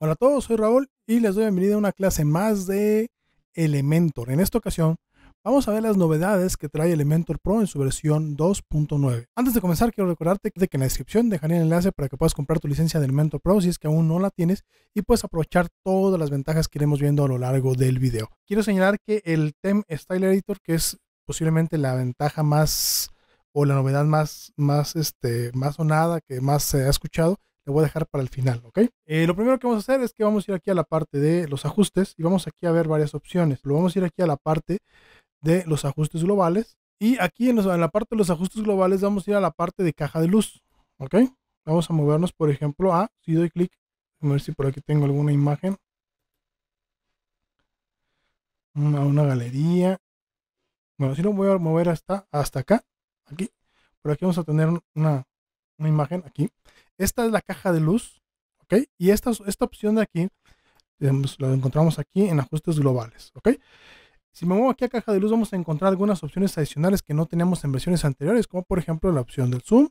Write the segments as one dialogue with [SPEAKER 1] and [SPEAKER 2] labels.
[SPEAKER 1] Hola a todos, soy Raúl y les doy bienvenida a una clase más de Elementor. En esta ocasión vamos a ver las novedades que trae Elementor Pro en su versión 2.9. Antes de comenzar, quiero recordarte que en la descripción dejaré el enlace para que puedas comprar tu licencia de Elementor Pro si es que aún no la tienes y puedes aprovechar todas las ventajas que iremos viendo a lo largo del video. Quiero señalar que el Theme Style Editor, que es posiblemente la ventaja más o la novedad más, más, este, más sonada que más se ha escuchado, voy a dejar para el final, ¿ok? Eh, lo primero que vamos a hacer es que vamos a ir aquí a la parte de los ajustes y vamos aquí a ver varias opciones. Lo vamos a ir aquí a la parte de los ajustes globales y aquí en, la parte de los ajustes globales vamos a ir a la parte de caja de luz, ¿ok? Vamos a movernos, por ejemplo, a, si doy clic, a ver si por aquí tengo alguna imagen. Mm, una galería. Bueno, si no voy a mover hasta, hasta acá, aquí. Por aquí vamos a tener una, una imagen aquí. Esta es la caja de luz, ¿ok? Y esta, esta opción de aquí, la encontramos aquí en ajustes globales, ¿ok? Si me muevo aquí a caja de luz, vamos a encontrar algunas opciones adicionales que no teníamos en versiones anteriores, como por ejemplo la opción del zoom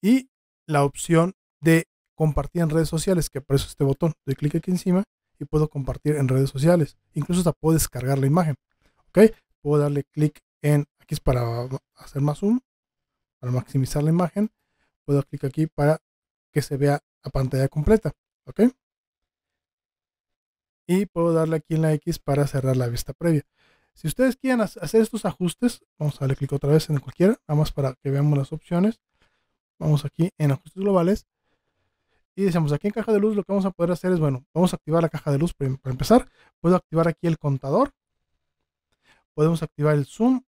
[SPEAKER 1] y la opción de compartir en redes sociales, que aparece este botón. Doy clic aquí encima y puedo compartir en redes sociales. Incluso hasta puedo descargar la imagen. ¿Ok? Puedo darle clic en, aquí es para hacer más zoom, para maximizar la imagen puedo clic aquí para que se vea la pantalla completa. ¿Ok? Y puedo darle aquí en la X para cerrar la vista previa. Si ustedes quieren hacer estos ajustes, vamos a darle clic otra vez en cualquiera, nada más para que veamos las opciones. Vamos aquí en ajustes globales. Y decimos aquí en caja de luz lo que vamos a poder hacer es, bueno, vamos a activar la caja de luz para empezar. Puedo activar aquí el contador. Podemos activar el zoom.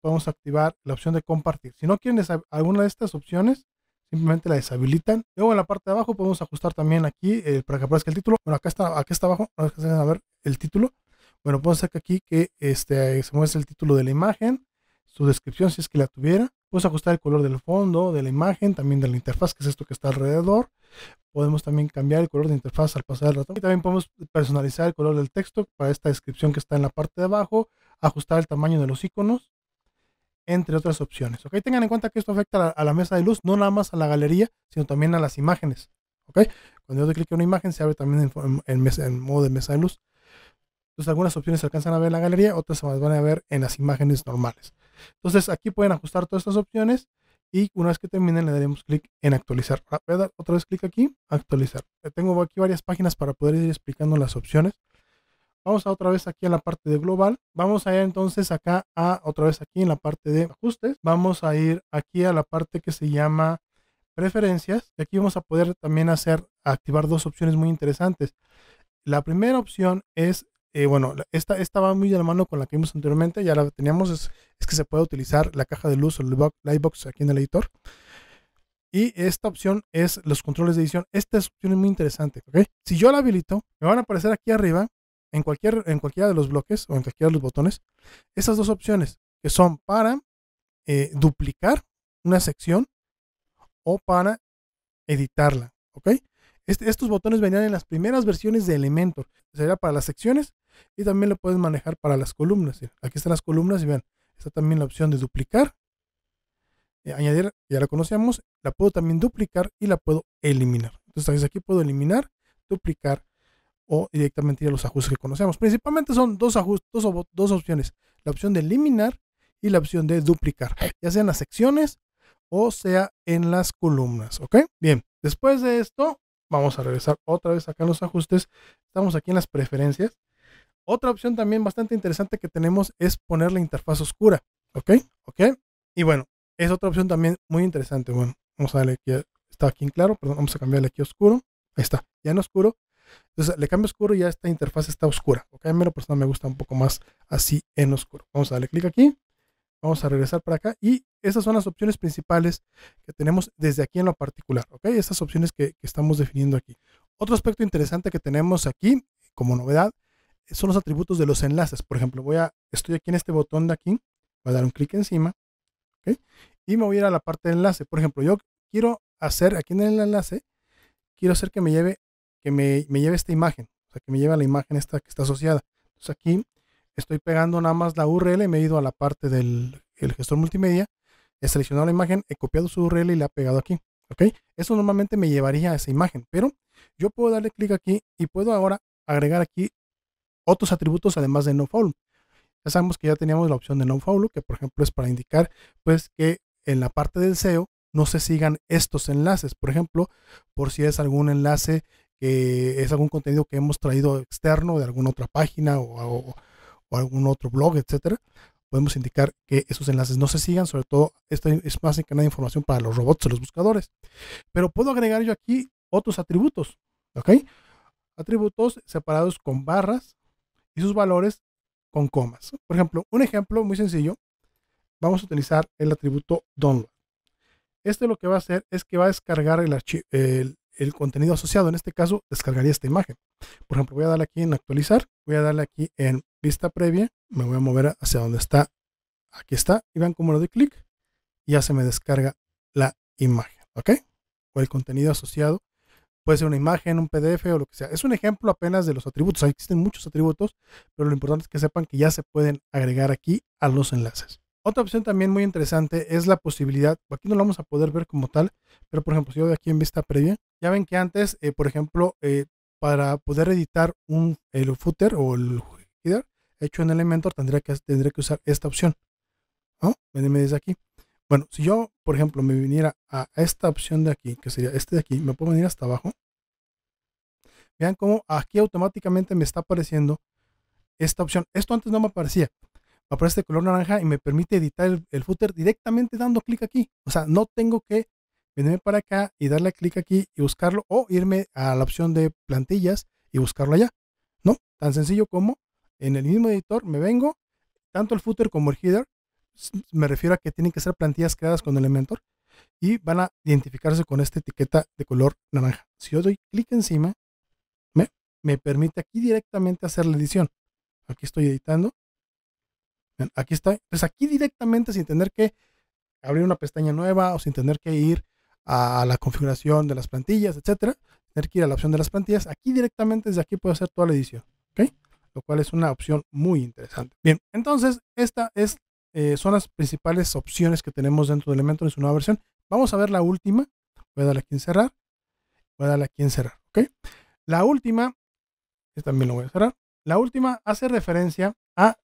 [SPEAKER 1] Podemos activar la opción de compartir. Si no quieren alguna de estas opciones, simplemente la deshabilitan. Luego en la parte de abajo podemos ajustar también aquí eh, para que aparezca el título. Bueno, acá está, acá está abajo, a ver el título. Bueno, podemos hacer que aquí que este, se muestre el título de la imagen, su descripción si es que la tuviera. Puedes ajustar el color del fondo, de la imagen, también de la interfaz, que es esto que está alrededor. Podemos también cambiar el color de interfaz al pasar el ratón. Y también podemos personalizar el color del texto para esta descripción que está en la parte de abajo, ajustar el tamaño de los iconos entre otras opciones. ¿ok? Tengan en cuenta que esto afecta a la, mesa de luz, no nada más a la galería, sino también a las imágenes. ¿ok? Cuando yo doy clic en una imagen se abre también en, en, modo de mesa de luz. Entonces algunas opciones se alcanzan a ver en la galería, otras se van a ver en las imágenes normales. Entonces aquí pueden ajustar todas estas opciones y una vez que terminen le daremos clic en actualizar. Ah, voy a dar otra vez clic aquí, actualizar. Eh, tengo aquí varias páginas para poder ir explicando las opciones. Vamos a otra vez aquí a la parte de global. Vamos a ir entonces acá a otra vez aquí en la parte de ajustes. Vamos a ir aquí a la parte que se llama preferencias. Y aquí vamos a poder también hacer, activar dos opciones muy interesantes. La primera opción es, eh, bueno, esta, estaba va muy de la mano con la que vimos anteriormente. Ya la teníamos, es, que se puede utilizar la caja de luz o el lightbox aquí en el editor. Y esta opción es los controles de edición. Esta opción es muy interesante. Si yo la habilito, me van a aparecer aquí arriba en, cualquier, en cualquiera de los bloques o en cualquiera de los botones, estas dos opciones que son para eh, duplicar una sección o para editarla. ¿Ok? Este, estos botones venían en las primeras versiones de Elementor. Sería para las secciones y también lo puedes manejar para las columnas. Aquí están las columnas y vean, está también la opción de duplicar. Eh, añadir, ya la conocíamos, la puedo también duplicar y la puedo eliminar. Entonces aquí puedo eliminar, duplicar o directamente ir a los ajustes que conocemos. Principalmente son dos ajustes, dos, opciones, la opción de eliminar y la opción de duplicar, ya sea en las secciones o sea en las columnas, ¿ok? Bien, después de esto, vamos a regresar otra vez acá a los ajustes, estamos aquí en las preferencias. Otra opción también bastante interesante que tenemos es poner la interfaz oscura, ¿ok? ¿Ok? Y bueno, es otra opción también muy interesante, bueno, vamos a darle aquí, está aquí en claro, perdón, vamos a cambiarle aquí a oscuro, ahí está, ya en oscuro, entonces le cambio oscuro y ya esta interfaz está oscura. Ok, a mí lo personal me gusta un poco más así en oscuro. Vamos a darle clic aquí. Vamos a regresar para acá y esas son las opciones principales que tenemos desde aquí en lo particular, ¿ok? Estas opciones que, que estamos definiendo aquí. Otro aspecto interesante que tenemos aquí como novedad son los atributos de los enlaces. Por ejemplo, voy a, estoy aquí en este botón de aquí, voy a dar un clic encima, ¿ok? Y me voy a ir a la parte de enlace. Por ejemplo, yo quiero hacer aquí en el enlace, quiero hacer que me lleve que me, lleve esta imagen, o sea, que me lleve la imagen esta que está asociada. Entonces aquí estoy pegando nada más la URL, me he ido a la parte del gestor multimedia, he seleccionado la imagen, he copiado su URL y la he pegado aquí. ¿ok? Eso normalmente me llevaría a esa imagen, pero yo puedo darle clic aquí y puedo ahora agregar aquí otros atributos además de nofollow. Ya sabemos que ya teníamos la opción de nofollow, que por ejemplo es para indicar pues que en la parte del SEO no se sigan estos enlaces. Por ejemplo, por si es algún enlace que es algún contenido que hemos traído externo de alguna otra página o, algún otro blog, etcétera, podemos indicar que esos enlaces no se sigan, sobre todo esto es más que nada información para los robots o los buscadores. Pero puedo agregar yo aquí otros atributos, ¿ok? Atributos separados con barras y sus valores con comas. Por ejemplo, un ejemplo muy sencillo, vamos a utilizar el atributo download. Este lo que va a hacer es que va a descargar el, archivo, el, el contenido asociado. En este caso, descargaría esta imagen. Por ejemplo, voy a darle aquí en actualizar, voy a darle aquí en vista previa, me voy a mover hacia donde está, aquí está, y vean cómo lo doy clic, ya se me descarga la imagen, ¿ok? O el contenido asociado. Puede ser una imagen, un PDF o lo que sea. Es un ejemplo apenas de los atributos. existen muchos atributos, pero lo importante es que sepan que ya se pueden agregar aquí a los enlaces. Otra opción también muy interesante es la posibilidad, aquí no lo vamos a poder ver como tal, pero por ejemplo, si yo de aquí en vista previa, ya ven que antes, eh, por ejemplo, eh, para poder editar un, el footer o el header hecho en Elementor, tendría que, tendría que usar esta opción. ¿no? desde aquí. Bueno, si yo, por ejemplo, me viniera a esta opción de aquí, que sería este de aquí, me puedo venir hasta abajo. Vean cómo aquí automáticamente me está apareciendo esta opción. Esto antes no me aparecía aparece de color naranja y me permite editar el, footer directamente dando clic aquí. O sea, no tengo que venirme para acá y darle clic aquí y buscarlo o irme a la opción de plantillas y buscarlo allá. No, tan sencillo como en el mismo editor me vengo, tanto el footer como el header, me refiero a que tienen que ser plantillas creadas con Elementor y van a identificarse con esta etiqueta de color naranja. Si yo doy clic encima, me, me permite aquí directamente hacer la edición. Aquí estoy editando Aquí está. pues aquí directamente sin tener que abrir una pestaña nueva o sin tener que ir a la configuración de las plantillas, etcétera, tener que ir a la opción de las plantillas, aquí directamente desde aquí puedo hacer toda la edición, ¿ok? Lo cual es una opción muy interesante. Bien, entonces esta es eh, son las principales opciones que tenemos dentro de Elementor en su nueva versión. Vamos a ver la última. Voy a darle aquí en cerrar. Voy a darle aquí en cerrar, ¿ok? La última, también lo voy a cerrar. La última hace referencia a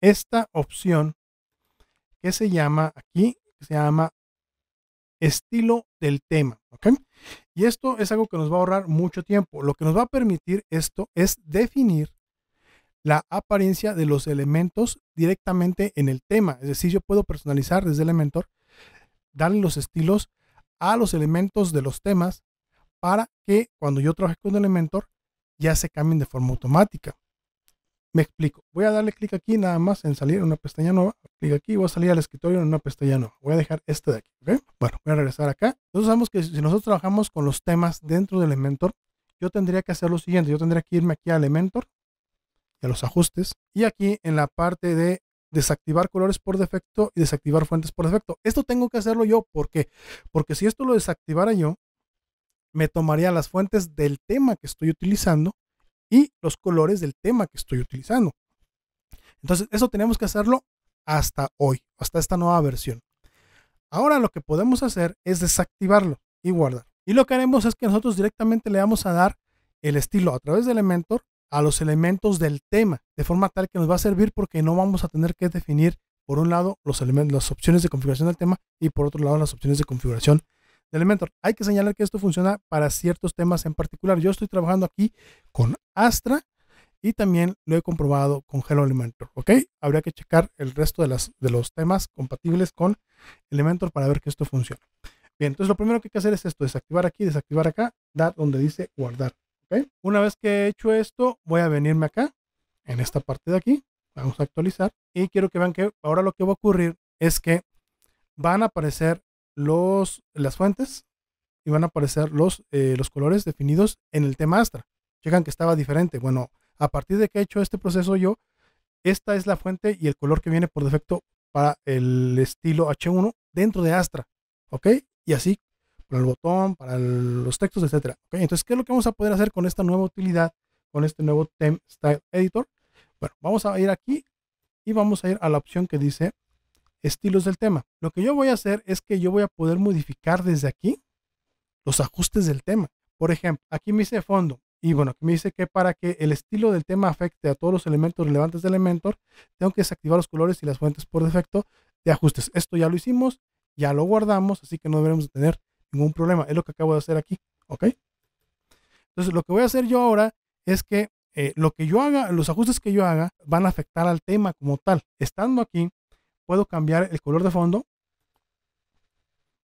[SPEAKER 1] esta opción que se llama aquí, se llama estilo del tema. Y esto es algo que nos va a ahorrar mucho tiempo. Lo que nos va a permitir esto es definir la apariencia de los elementos directamente en el tema. Es decir, yo puedo personalizar desde Elementor, darle los estilos a los elementos de los temas para que cuando yo trabaje con Elementor ya se cambien de forma automática. Me explico. Voy a darle clic aquí nada más en salir en una pestaña nueva. Clic aquí voy a salir al escritorio en una pestaña nueva. Voy a dejar este de aquí. Bueno, voy a regresar acá. Entonces sabemos que si nosotros trabajamos con los temas dentro de Elementor, yo tendría que hacer lo siguiente. Yo tendría que irme aquí a Elementor y a los ajustes. Y aquí en la parte de desactivar colores por defecto y desactivar fuentes por defecto. Esto tengo que hacerlo yo. ¿Por qué? Porque si esto lo desactivara yo, me tomaría las fuentes del tema que estoy utilizando y los colores del tema que estoy utilizando. Entonces, eso tenemos que hacerlo hasta hoy, hasta esta nueva versión. Ahora lo que podemos hacer es desactivarlo y guardar. Y lo que haremos es que nosotros directamente le vamos a dar el estilo a través de Elementor a los elementos del tema, de forma tal que nos va a servir porque no vamos a tener que definir, por un lado, los elementos, las opciones de configuración del tema y por otro lado, las opciones de configuración de Elementor. Hay que señalar que esto funciona para ciertos temas en particular. Yo estoy trabajando aquí con Astra y también lo he comprobado con Hello Elementor, ¿ok? Habría que checar el resto de, las, de los temas compatibles con Elementor para ver que esto funciona. Bien, entonces lo primero que hay que hacer es esto, desactivar aquí, desactivar acá, dar donde dice guardar, Una vez que he hecho esto, voy a venirme acá, en esta parte de aquí, vamos a actualizar y quiero que vean que ahora lo que va a ocurrir es que van a aparecer los, las fuentes y van a aparecer los, eh, los colores definidos en el tema Astra. Checan que estaba diferente. Bueno, a partir de que he hecho este proceso yo, esta es la fuente y el color que viene por defecto para el estilo H1 dentro de Astra. ¿Ok? Y así para el botón, para los textos, etcétera. ¿Ok? Entonces, ¿qué es lo que vamos a poder hacer con esta nueva utilidad, con este nuevo Theme Style Editor? Bueno, vamos a ir aquí y vamos a ir a la opción que dice estilos del tema. Lo que yo voy a hacer es que yo voy a poder modificar desde aquí los ajustes del tema. Por ejemplo, aquí me dice fondo y bueno, aquí me dice que para que el estilo del tema afecte a todos los elementos relevantes de Elementor, tengo que desactivar los colores y las fuentes por defecto de ajustes. Esto ya lo hicimos, ya lo guardamos, así que no deberemos tener ningún problema. Es lo que acabo de hacer aquí, ¿ok? Entonces, lo que voy a hacer yo ahora es que eh, lo que yo haga, los ajustes que yo haga van a afectar al tema como tal. Estando aquí, puedo cambiar el color de fondo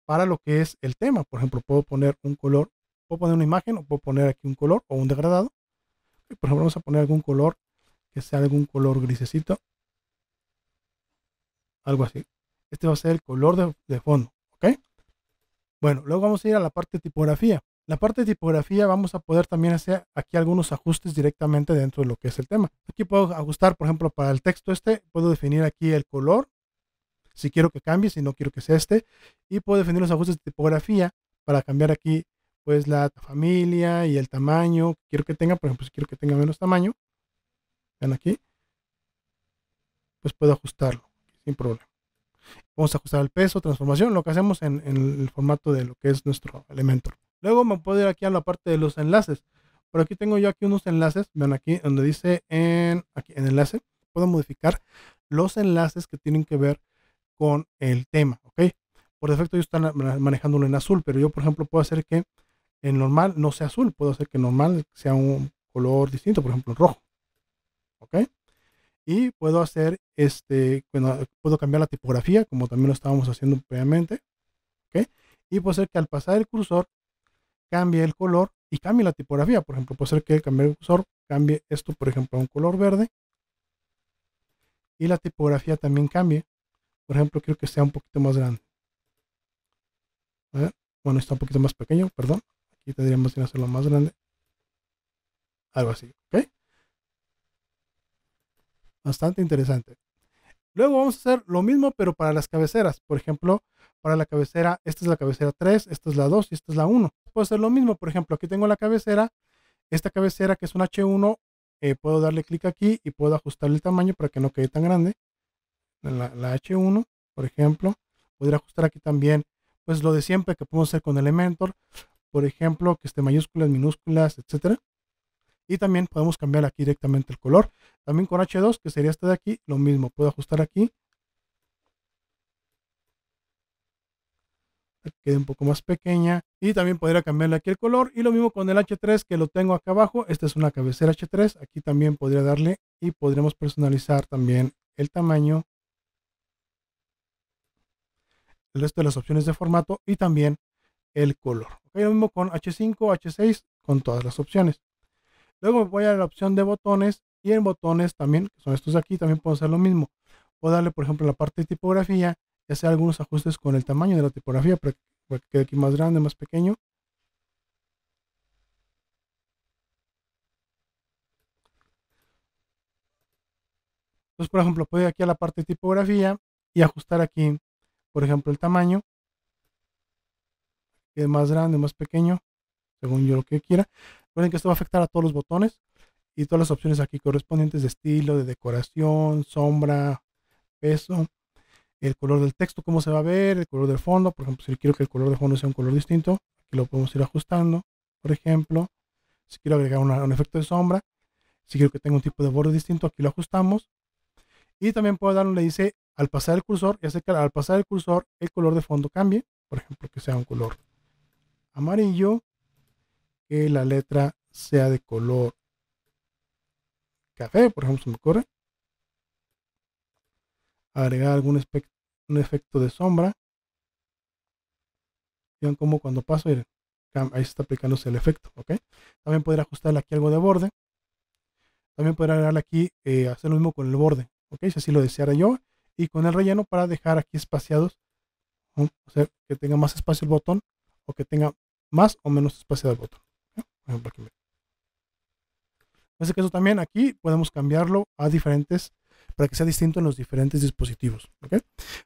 [SPEAKER 1] para lo que es el tema. Por ejemplo, puedo poner un color, puedo poner una imagen o puedo poner aquí un color o un degradado. Por ejemplo, vamos a poner algún color que sea algún color grisecito. Algo así. Este va a ser el color de, fondo. ¿Ok? Bueno, luego vamos a ir a la parte de tipografía. La parte de tipografía vamos a poder también hacer aquí algunos ajustes directamente dentro de lo que es el tema. Aquí puedo ajustar, por ejemplo, para el texto este, puedo definir aquí el color si quiero que cambie, si no quiero que sea este. Y puedo definir los ajustes de tipografía para cambiar aquí pues la familia y el tamaño que quiero que tenga. Por ejemplo, si quiero que tenga menos tamaño, vean aquí, pues puedo ajustarlo sin problema. Vamos a ajustar el peso, transformación, lo que hacemos en, el formato de lo que es nuestro elemento. Luego me puedo ir aquí a la parte de los enlaces. Por aquí tengo yo aquí unos enlaces, vean aquí donde dice en, aquí, en enlace. Puedo modificar los enlaces que tienen que ver con el tema, ¿ok? Por defecto yo están manejándolo en azul, pero yo, por ejemplo, puedo hacer que en normal no sea azul, puedo hacer que normal sea un color distinto, por ejemplo, rojo, ¿ok? Y puedo hacer, este, bueno, puedo cambiar la tipografía, como también lo estábamos haciendo previamente, ¿ok? Y puedo hacer que al pasar el cursor cambie el color y cambie la tipografía. Por ejemplo, puede ser que el cambiar el cursor cambie esto, por ejemplo, a un color verde. Y la tipografía también cambie. Por ejemplo, quiero que sea un poquito más grande. Bueno, está un poquito más pequeño, perdón. Aquí tendríamos que hacerlo más grande. Algo así, ¿ok? Bastante interesante. Luego vamos a hacer lo mismo, pero para las cabeceras. Por ejemplo, para la cabecera, esta es la cabecera 3, esta es la 2 y esta es la 1. Puedo hacer lo mismo, por ejemplo, aquí tengo la cabecera. Esta cabecera que es un H1, eh, puedo darle clic aquí y puedo ajustar el tamaño para que no quede tan grande la, H1, por ejemplo. Podría ajustar aquí también, pues lo de siempre que podemos hacer con Elementor, por ejemplo, que esté mayúsculas, minúsculas, etcétera. Y también podemos cambiar aquí directamente el color. También con H2, que sería este de aquí, lo mismo. Puedo ajustar aquí. quede un poco más pequeña. Y también podría cambiarle aquí el color. Y lo mismo con el H3, que lo tengo acá abajo. Esta es una cabecera H3. Aquí también podría darle y podremos personalizar también el tamaño el resto de las opciones de formato y también el color. lo mismo con H5, H6, con todas las opciones. Luego voy a la opción de botones y en botones también, que son estos de aquí, también puedo hacer lo mismo. Puedo darle, por ejemplo, la parte de tipografía y hacer algunos ajustes con el tamaño de la tipografía para que quede aquí más grande, más pequeño. Entonces, por ejemplo, puedo ir aquí a la parte de tipografía y ajustar aquí por ejemplo, el tamaño. Que es más grande, más pequeño, según yo lo que quiera. Recuerden que esto va a afectar a todos los botones y todas las opciones aquí correspondientes de estilo, de decoración, sombra, peso, el color del texto, cómo se va a ver, el color del fondo. Por ejemplo, si quiero que el color de fondo sea un color distinto, aquí lo podemos ir ajustando. Por ejemplo, si quiero agregar un efecto de sombra, si quiero que tenga un tipo de borde distinto, aquí lo ajustamos. Y también puedo darle, le dice al pasar el cursor y hacer que al pasar el cursor el color de fondo cambie, por ejemplo que sea un color amarillo, que la letra sea de color café, por ejemplo, se me ocurre. Agregar algún un efecto de sombra. Vean como cuando paso, ahí está aplicándose el efecto, ¿ok? También poder ajustarle aquí algo de borde. También poder agregarle aquí, eh, hacer lo mismo con el borde, ¿ok? Si así lo deseara yo, y con el relleno para dejar aquí espaciados, o sea, que tenga más espacio el botón o que tenga más o menos espacio el botón. en Por este ejemplo, también aquí podemos cambiarlo a diferentes para que sea distinto en los diferentes dispositivos.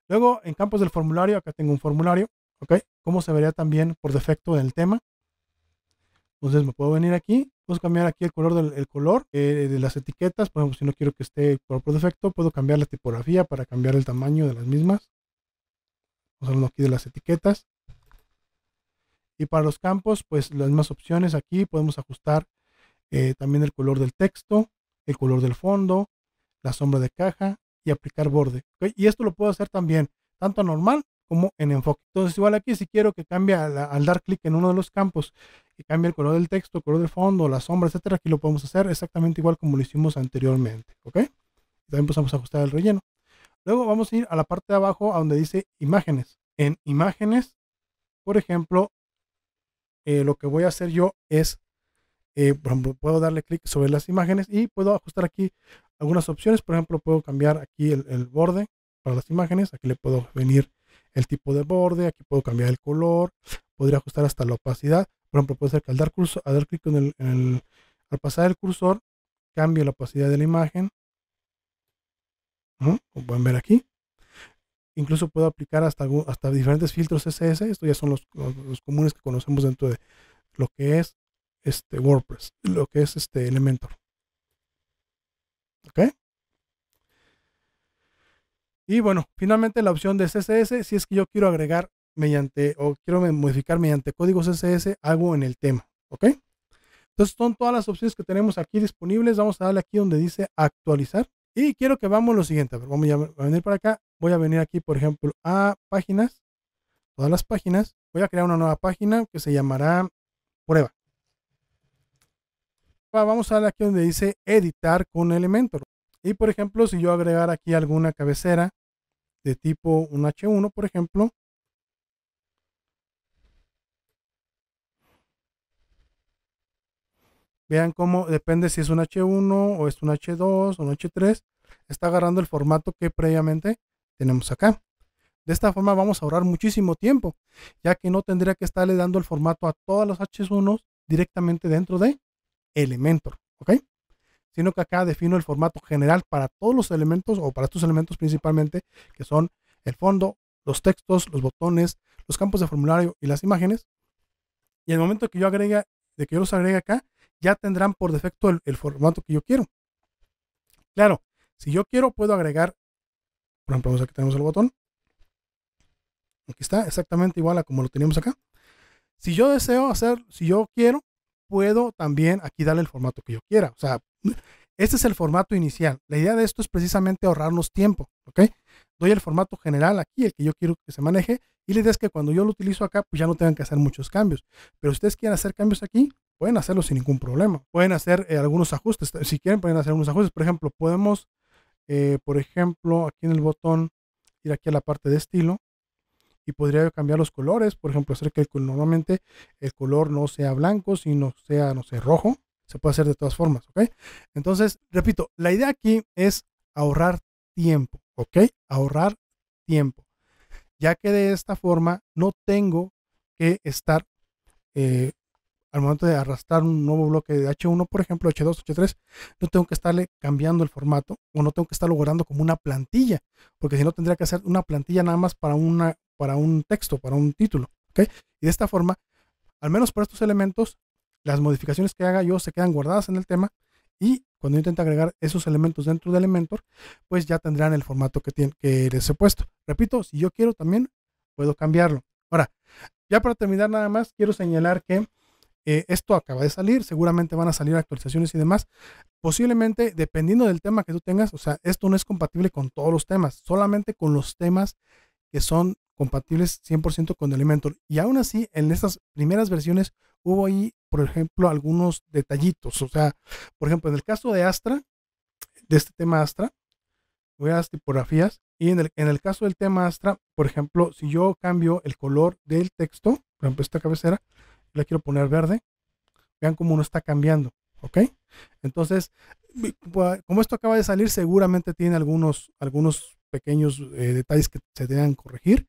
[SPEAKER 1] Luego, en campos del formulario, acá tengo un formulario, ¿ok? Cómo se vería también por defecto en el tema, entonces me puedo venir aquí, puedo cambiar aquí el color del color eh, de las etiquetas. Por ejemplo, si no quiero que esté por, defecto, puedo cambiar la tipografía para cambiar el tamaño de las mismas. Vamos a hablando aquí de las etiquetas. Y para los campos, pues las mismas opciones aquí podemos ajustar eh, también el color del texto, el color del fondo, la sombra de caja y aplicar borde. Y esto lo puedo hacer también tanto a normal como en enfoque. Entonces igual aquí si quiero que cambie al, dar clic en uno de los campos y cambie el color del texto, el color del fondo, la sombra, etcétera, aquí lo podemos hacer exactamente igual como lo hicimos anteriormente, ¿ok? También a ajustar el relleno. Luego vamos a ir a la parte de abajo a donde dice imágenes. En imágenes, por ejemplo, eh, lo que voy a hacer yo es, eh, puedo darle clic sobre las imágenes y puedo ajustar aquí algunas opciones. Por ejemplo, puedo cambiar aquí el borde para las imágenes. Aquí le puedo venir el tipo de borde, aquí puedo cambiar el color, podría ajustar hasta la opacidad. Por ejemplo, puede ser que al dar, clic en el, al pasar el cursor, cambie la opacidad de la imagen. Como pueden ver aquí. Incluso puedo aplicar hasta, hasta diferentes filtros CSS. Estos ya son los, comunes que conocemos dentro de lo que es este WordPress, lo que es este Elementor. ¿Ok? Y bueno, finalmente la opción de CSS, si es que yo quiero agregar mediante o quiero modificar mediante código CSS algo en el tema, ¿ok? Entonces son todas las opciones que tenemos aquí disponibles. Vamos a darle aquí donde dice actualizar. Y quiero que vamos a lo siguiente. A vamos a venir para acá. Voy a venir aquí, por ejemplo, a páginas. Todas las páginas. Voy a crear una nueva página que se llamará prueba. Vamos a darle aquí donde dice editar con Elementor. Y por ejemplo, si yo agregar aquí alguna cabecera de tipo un H1, por ejemplo, Vean cómo depende si es un H1 o es un H2 o un H3. Está agarrando el formato que previamente tenemos acá. De esta forma vamos a ahorrar muchísimo tiempo, ya que no tendría que estarle dando el formato a todos los H1 directamente dentro de Elementor. ¿Ok? sino que acá defino el formato general para todos los elementos o para estos elementos principalmente, que son el fondo, los textos, los botones, los campos de formulario y las imágenes. Y el momento que yo agrega, de que yo los agregue acá, ya tendrán por defecto el, formato que yo quiero. Claro, si yo quiero, puedo agregar, por ejemplo, vamos aquí tenemos el botón. Aquí está, exactamente igual a como lo teníamos acá. Si yo deseo hacer, si yo quiero, puedo también aquí darle el formato que yo quiera. O sea, este es el formato inicial. La idea de esto es precisamente ahorrarnos tiempo, ¿ok? Doy el formato general aquí, el que yo quiero que se maneje, y la idea es que cuando yo lo utilizo acá, pues ya no tengan que hacer muchos cambios. Pero si ustedes quieren hacer cambios aquí, pueden hacerlo sin ningún problema. Pueden hacer eh, algunos ajustes. Eh, si quieren, pueden hacer algunos ajustes. Por ejemplo, podemos, eh, por ejemplo, aquí en el botón, ir aquí a la parte de estilo y podría cambiar los colores, por ejemplo, hacer que normalmente el color no sea blanco, sino sea, no sé, rojo. Se puede hacer de todas formas, ¿ok? Entonces, repito, la idea aquí es ahorrar tiempo, ¿ok? Ahorrar tiempo, ya que de esta forma no tengo que estar eh, al momento de arrastrar un nuevo bloque de H1, por ejemplo, H2, H3, no tengo que estarle cambiando el formato o no tengo que estarlo guardando como una plantilla, porque si no tendría que hacer una plantilla nada más para una, para un texto, para un título. Y de esta forma, al menos para estos elementos, las modificaciones que haga yo se quedan guardadas en el tema y cuando intente agregar esos elementos dentro de Elementor, pues ya tendrán el formato que, tiene, que les he puesto. Repito, si yo quiero también, puedo cambiarlo. Ahora, ya para terminar nada más, quiero señalar que eh, esto acaba de salir, seguramente van a salir actualizaciones y demás. Posiblemente, dependiendo del tema que tú tengas, o sea, esto no es compatible con todos los temas, solamente con los temas que son compatibles 100% con Elementor. Y aún así, en estas primeras versiones hubo ahí, por ejemplo, algunos detallitos. O sea, por ejemplo, en el caso de Astra, de este tema Astra, voy a las tipografías. Y en el, en el caso del tema Astra, por ejemplo, si yo cambio el color del texto, por ejemplo, esta cabecera, la quiero poner verde, vean cómo no está cambiando. ¿Ok? Entonces, como esto acaba de salir, seguramente tiene algunos, algunos pequeños eh, detalles que se deben corregir.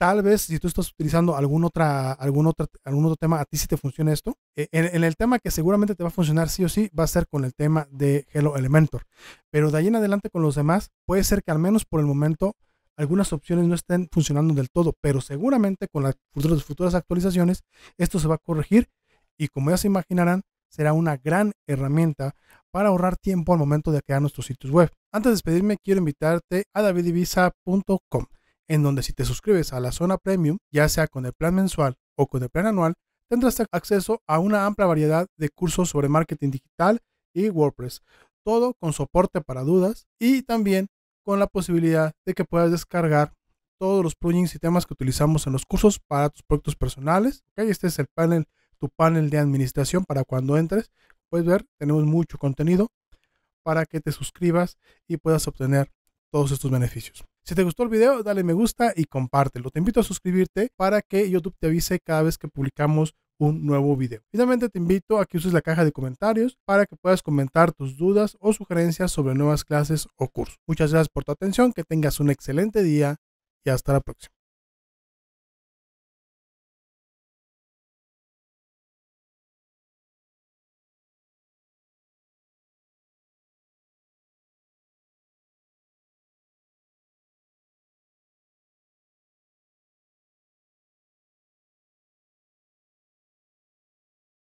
[SPEAKER 1] Tal vez si tú estás utilizando algún, otra, algún, otro, algún tema, a ti sí te funciona esto. E, en, el tema que seguramente te va a funcionar sí o sí, va a ser con el tema de Hello Elementor. Pero de ahí en adelante con los demás, puede ser que al menos por el momento algunas opciones no estén funcionando del todo, pero seguramente con las futuras, futuras actualizaciones esto se va a corregir y como ya se imaginarán, será una gran herramienta para ahorrar tiempo al momento de crear nuestros sitios web. Antes de despedirme, quiero invitarte a davidivisa.com, en donde si te suscribes a la zona premium, ya sea con el plan mensual o con el plan anual, tendrás acceso a una amplia variedad de cursos sobre marketing digital y WordPress, todo con soporte para dudas y también con la posibilidad de que puedas descargar todos los plugins y temas que utilizamos en los cursos para tus proyectos personales. este es el panel tu panel de administración para cuando entres. Puedes ver, tenemos mucho contenido para que te suscribas y puedas obtener todos estos beneficios. Si te gustó el video, dale me gusta y compártelo. Te invito a suscribirte para que YouTube te avise cada vez que publicamos un nuevo video. Finalmente te invito a que uses la caja de comentarios para que puedas comentar tus dudas o sugerencias sobre nuevas clases o cursos. Muchas gracias por tu atención, que tengas un excelente día y hasta la próxima.